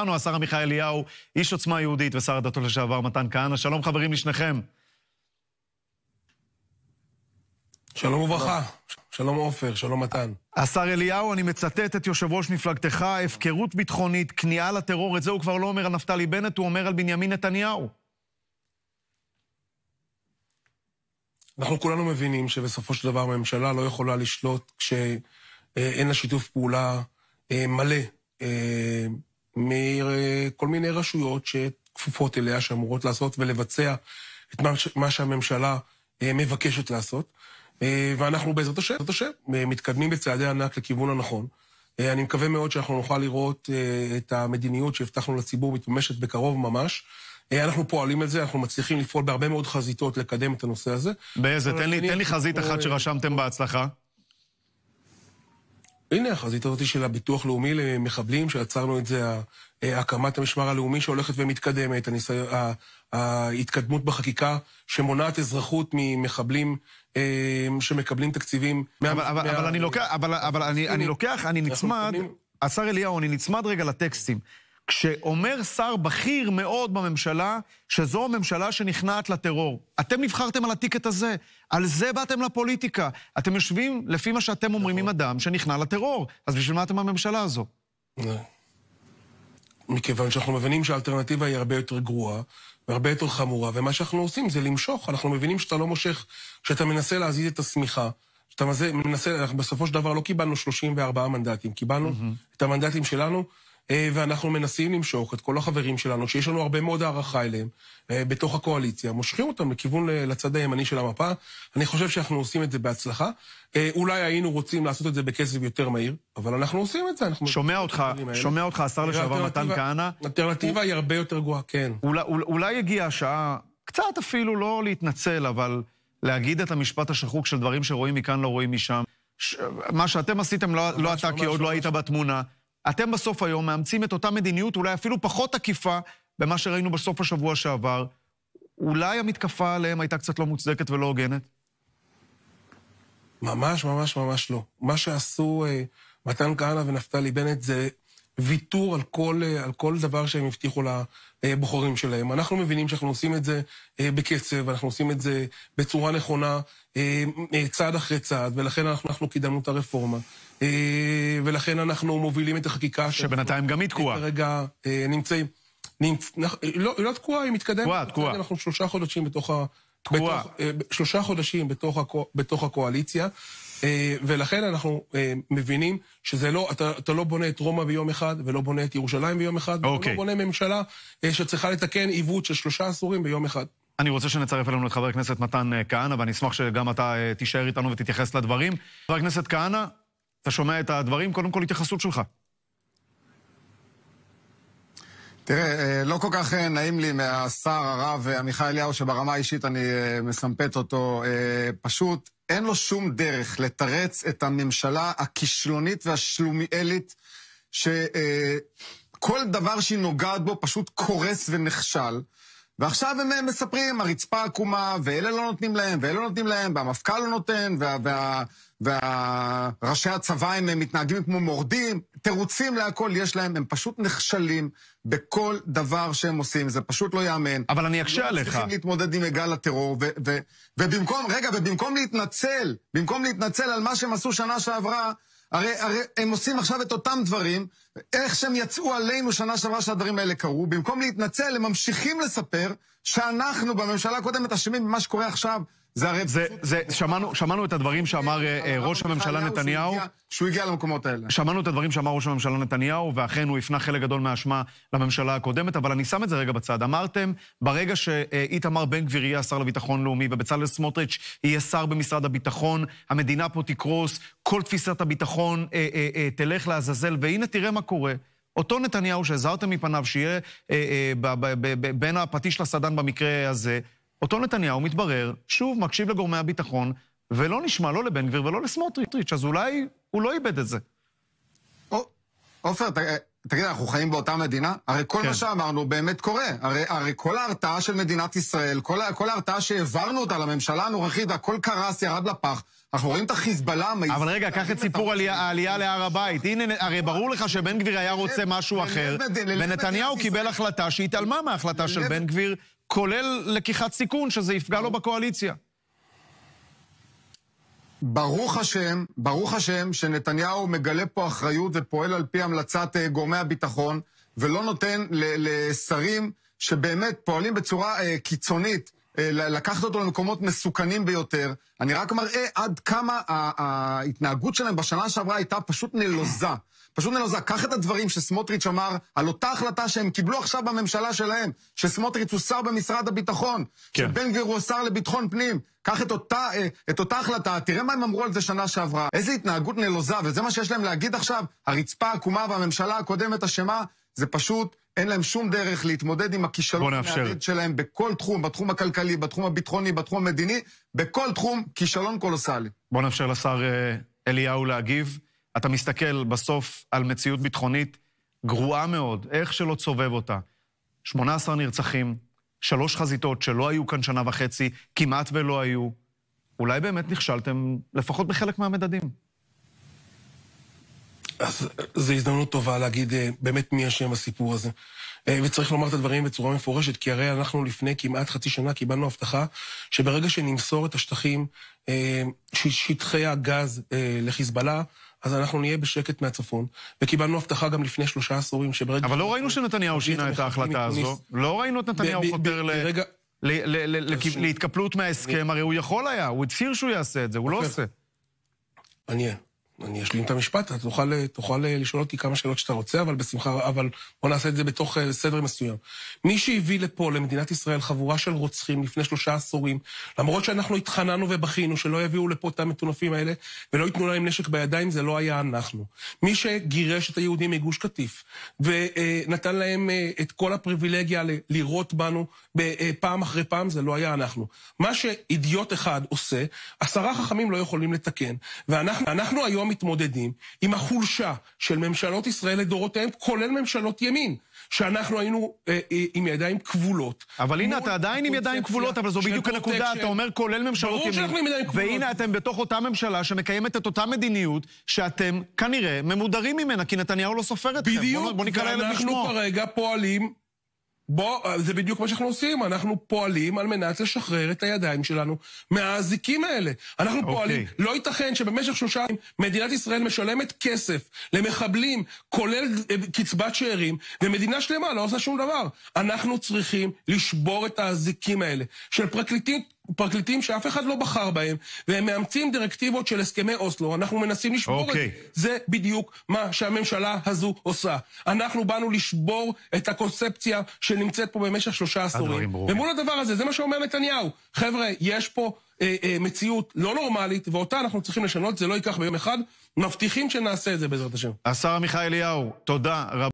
איתנו השר עמיחי אליהו, איש עוצמה יהודית ושר הדתות לשעבר מתן כהנא. שלום חברים לשניכם. שלום וברכה. שלום עופר, שלום מתן. השר אליהו, אני מצטט את יושב ראש מפלגתך, הפקרות ביטחונית, כניעה לטרור, את זה הוא כבר לא אומר על נפתלי בנט, הוא אומר על בנימין נתניהו. אנחנו כולנו מבינים שבסופו של דבר הממשלה לא יכולה לשלוט כשאין לה שיתוף פעולה אה, מלא אה, מכל אה, מיני רשויות שכפופות אליה, שאמורות לעשות ולבצע את מה שהממשלה אה, מבקשת לעשות. אה, ואנחנו בעזרת השם, בעזרת השם, מתקדמים בצעדי ענק לכיוון הנכון. אני מקווה מאוד שאנחנו נוכל לראות את המדיניות שהבטחנו לציבור מתממשת בקרוב ממש. אנחנו פועלים על זה, אנחנו מצליחים לפעול בהרבה מאוד חזיתות לקדם את הנושא הזה. באיזה? תן לי, תן לי חזית אחת שרשמתם בהצלחה. הנה החזית הזאת של הביטוח לאומי למחבלים, שעצרנו את זה, אה, הקמת המשמר הלאומי שהולכת ומתקדמת, הניסי... ההתקדמות בחקיקה שמונעת אזרחות ממחבלים אה, שמקבלים תקציבים. אבל, מה... אבל, מה... אבל אני לוקח, אבל, אבל אני, אני לוקח, אני נצמד, השר אליהו, אני נצמד רגע לטקסטים. כשאומר שר בכיר מאוד בממשלה שזו ממשלה שנכנעת לטרור. אתם נבחרתם על הטיקט הזה, על זה באתם לפוליטיקה. אתם יושבים, לפי מה שאתם אומרים, נכון. עם אדם שנכנע לטרור. אז בשביל מה אתם בממשלה הזו? לא. מכיוון שאנחנו מבינים שהאלטרנטיבה היא הרבה יותר גרועה והרבה יותר חמורה, ומה שאנחנו עושים זה למשוך. אנחנו מבינים שאתה לא מושך, שאתה מנסה להזיז את השמיכה. שאתה מנסה, אנחנו בסופו של דבר לא קיבלנו 34 מנדטים, קיבלנו mm-hmm. את המנדטים שלנו. אה, ואנחנו מנסים למשוך את כל החברים שלנו, שיש לנו הרבה מאוד הערכה אליהם, אה, בתוך הקואליציה, מושכים אותם לכיוון אה, לצד הימני של המפה. אני חושב שאנחנו עושים את זה בהצלחה. אולי היינו רוצים לעשות את זה בקצב יותר מהיר, אבל אנחנו עושים את זה. אנחנו שומע אותך, שומע אותך השר לשעבר מתן כהנא. האלטרנטיבה היא הרבה יותר גרועה, כן. אולי, אולי הגיעה השעה, קצת אפילו לא להתנצל, אבל להגיד את המשפט השחוק של דברים שרואים מכאן לא רואים משם. ש... מה שאתם עשיתם, לא, לא אתה, כי עוד לא היית בתמונה. אתם בסוף היום מאמצים את אותה מדיניות, אולי אפילו פחות תקיפה, במה שראינו בסוף השבוע שעבר. אולי המתקפה עליהם הייתה קצת לא מוצדקת ולא הוגנת? ממש, ממש, ממש לא. מה שעשו אה, מתן כהנא ונפתלי בנט זה ויתור על כל, אה, על כל דבר שהם הבטיחו לבוחרים שלהם. אנחנו מבינים שאנחנו עושים את זה אה, בקצב, אנחנו עושים את זה בצורה נכונה, אה, צעד אחרי צעד, ולכן אנחנו, אנחנו קידמנו את הרפורמה. ולכן אנחנו מובילים את החקיקה. שבינתיים גם היא תקועה. כרגע נמצאים. נמצ... לא, היא לא תקועה, היא מתקדמת. תקועה, תקועה. אנחנו שלושה חודשים בתוך ה... תקועה. שלושה חודשים בתוך, הקו... בתוך הקואליציה. אה, ולכן אנחנו אה, מבינים שזה לא, אתה, אתה לא בונה את רומא ביום אחד, ולא בונה את ירושלים ביום אחד, okay. ולא אוקיי. בונה ממשלה אה, שצריכה לתקן עיוות של שלושה עשורים ביום אחד. אני רוצה שנצרף אלינו את חבר הכנסת מתן כהנא, ואני אשמח שגם אתה תישאר איתנו ותתייחס לדברים. חבר הכנסת כהנא, אתה שומע את הדברים, קודם כל התייחסות שלך. תראה, אה, לא כל כך אה, נעים לי מהשר הרב אה, עמיחי אליהו, שברמה האישית אני מסמפת אותו. פשוט אין לו שום דרך לתרץ את הממשלה הכישלונית והשלומיאלית, שכל דבר שהיא נוגעת בו פשוט קורס ונכשל. ועכשיו הם מספרים, הרצפה עקומה, ואלה לא נותנים להם, ואלה לא נותנים להם, והמפכ"ל לא נותן, וה... וה... וראשי הצבא הם מתנהגים כמו מורדים, תירוצים להכל יש להם, הם פשוט נכשלים בכל דבר שהם עושים, זה פשוט לא ייאמן. אבל אני אקשה לא עליך. לא צריכים להתמודד עם גל הטרור, ובמקום, רגע, ובמקום להתנצל, במקום להתנצל על מה שהם עשו שנה שעברה, הרי, הרי הם עושים עכשיו את אותם דברים, איך שהם יצאו עלינו שנה שעברה שהדברים האלה קרו, במקום להתנצל, הם ממשיכים לספר שאנחנו בממשלה הקודמת אשמים במה שקורה עכשיו, זה הרי... זה, זה, שמענו, שמענו את הדברים שאמר אה, ראש הממשלה נתניהו. שהוא הגיע, למקומות האלה. שמענו את הדברים שאמר ראש הממשלה נתניהו, ואכן הוא הפנה חלק גדול מהאשמה לממשלה הקודמת, אבל אני שם את זה רגע בצד. אמרתם, ברגע שאיתמר בן גביר יהיה השר לביטחון לאומי, ובצלאל סמוטריץ' יהיה שר במשרד הביטחון, המדינה פה תקרוס, כל תפיסת הביטחון אה, אה, אה, תלך לעזאזל, והנה תראה מה קורה. אותו נתניהו שהזהרתם מפניו, שיהיה אה, אה, ב, ב, ב, בין הפטיש לסדן במקרה הזה, אותו נתניהו מתברר, שוב מקשיב לגורמי הביטחון, ולא נשמע לא לבן גביר ולא לסמוטריץ', אז אולי הוא לא איבד את זה. עופר, תגיד, אנחנו חיים באותה מדינה? הרי כל כן. מה שאמרנו באמת קורה. הרי, הרי כל ההרתעה של מדינת ישראל, כל, כל ההרתעה שהעברנו אותה לממשלה הנוכחית, הכל קרס, ירד לפח. אנחנו רואים את החיזבאללה... אבל רגע, קח את סיפור עלי... העלייה להר הבית. הנה, הרי ברור לך שבן גביר היה רוצה משהו אחר, ונתניהו קיבל החלטה שהתעלמה מההחלטה של בן גביר כולל לקיחת סיכון שזה יפגע לו בקואליציה. ברוך השם, ברוך השם שנתניהו מגלה פה אחריות ופועל על פי המלצת אה, גורמי הביטחון, ולא נותן לשרים שבאמת פועלים בצורה אה, קיצונית אה, לקחת אותו למקומות מסוכנים ביותר. אני רק מראה עד כמה ההתנהגות שלהם בשנה שעברה הייתה פשוט נלוזה. פשוט נלוזה. קח את הדברים שסמוטריץ' אמר על אותה החלטה שהם קיבלו עכשיו בממשלה שלהם, שסמוטריץ' הוא שר במשרד הביטחון, כן. שבן גביר הוא השר לביטחון פנים. קח את אותה, אה, את אותה החלטה, תראה מה הם אמרו על זה שנה שעברה. איזה התנהגות נלוזה, וזה מה שיש להם להגיד עכשיו. הרצפה העקומה והממשלה הקודמת אשמה, זה פשוט, אין להם שום דרך להתמודד עם הכישלון מהעתיד שלהם בכל תחום, בתחום הכלכלי, בתחום הביטחוני, בתחום המדיני, בכל תחום כישלון קולוסלי. בוא נאפשר לשר אה, אליהו להגיב. אתה מסתכל בסוף על מציאות ביטחונית גרועה מאוד, איך שלא תסובב אותה. 18 נרצחים, שלוש חזיתות שלא היו כאן שנה וחצי, כמעט ולא היו. אולי באמת נכשלתם לפחות בחלק מהמדדים. אז אה, זו הזדמנות טובה להגיד אה, באמת מי אשם בסיפור הזה. אה, וצריך לומר את הדברים בצורה מפורשת, כי הרי אנחנו לפני כמעט חצי שנה קיבלנו הבטחה שברגע שנמסור את השטחים, שטחי הגז לחיזבאללה, אז אנחנו נהיה בשקט מהצפון. וקיבלנו הבטחה גם לפני שלושה עשורים שברגע... אבל לא ראינו שנתניהו שינה את ההחלטה הזו. לא ראינו את נתניהו חותר ל... להתקפלות מההסכם, הרי הוא יכול היה, הוא הצהיר שהוא יעשה את זה, הוא לא עושה. מעניין. אני אשלים את המשפט, אתה תוכל, תוכל אה, לשאול אותי כמה שאלות שאתה רוצה, אבל בשמחה, אבל בוא נעשה את זה בתוך אה, סדר מסוים. מי שהביא לפה, למדינת ישראל, חבורה של רוצחים לפני שלושה עשורים, למרות שאנחנו התחננו ובכינו שלא יביאו לפה את המטונפים האלה, ולא ייתנו להם נשק בידיים, זה לא היה אנחנו. מי שגירש את היהודים מגוש קטיף, ונתן אה, להם את כל הפריבילגיה לירות בנו פעם אחרי פעם, זה לא היה אנחנו. מה שאידיוט אחד עושה, עשרה חכמים לא יכולים לתקן. ואנחנו היום... מתמודדים עם החולשה של ממשלות ישראל לדורותיהן, כולל ממשלות ימין. שאנחנו היינו אה, אה עם ידיים כבולות. אבל הנה, אתה עדיין עם ידיים כבולות, אבל זו בדיוק הנקודה, ש... אתה אומר כולל ממשלות ימין. ברור שאנחנו עם ידיים כבולות. והנה, אתם בתוך אותה ממשלה שמקיימת את אותה מדיניות שאתם כנראה ממודרים ממנה, כי נתניהו לא סופר אתכם. בדיוק, בוא, בוא ואנחנו כרגע פועלים בוא, זה בדיוק מה שאנחנו עושים, אנחנו פועלים על מנת לשחרר את הידיים שלנו מהאזיקים האלה. אנחנו okay. אוקיי. פועלים, לא ייתכן שבמשך שלושה ימים מדינת ישראל משלמת כסף למחבלים, כולל אה, קצבת שאירים, ומדינה שלמה לא עושה שום דבר. אנחנו צריכים לשבור את האזיקים האלה של פרקליטים פרקליטים שאף אחד לא בחר בהם, והם מאמצים דירקטיבות של הסכמי אוסלו. אנחנו מנסים לשבור okay. את זה. אוקיי. זה בדיוק מה שהממשלה הזו עושה. אנחנו באנו לשבור את הקונספציה שנמצאת פה במשך שלושה עשורים. ומול הדבר הזה, זה מה שאומר נתניהו. חבר'ה, יש פה... אה, אה, מציאות לא נורמלית, ואותה אנחנו צריכים לשנות, זה לא ייקח ביום אחד. מבטיחים שנעשה את זה בעזרת השם. השר עמיחי אליהו, תודה רבה.